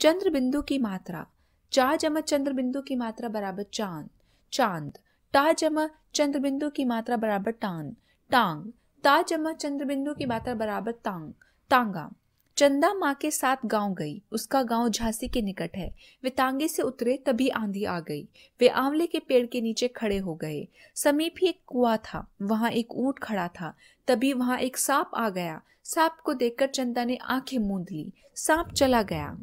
चंद्र बिंदु की मात्रा चा जमा चंद्र बिंदु की मात्रा बराबर चांद चांद टा जमा चंद्र बिंदु की मात्रा बराबर टांग टांग ता जमा चंद्र बिंदु की मात्रा बराबर तांग तांगा चंदा माँ के साथ गांव गई उसका गांव झांसी के निकट है वे तांगे से उतरे तभी आंधी आ गई वे आंवले के पेड़ के नीचे खड़े हो गए समीप ही एक कुआ था वहां एक ऊंट खड़ा था तभी वहां एक सांप आ गया सांप को देखकर चंदा ने आंखें मूंद ली सांप चला गया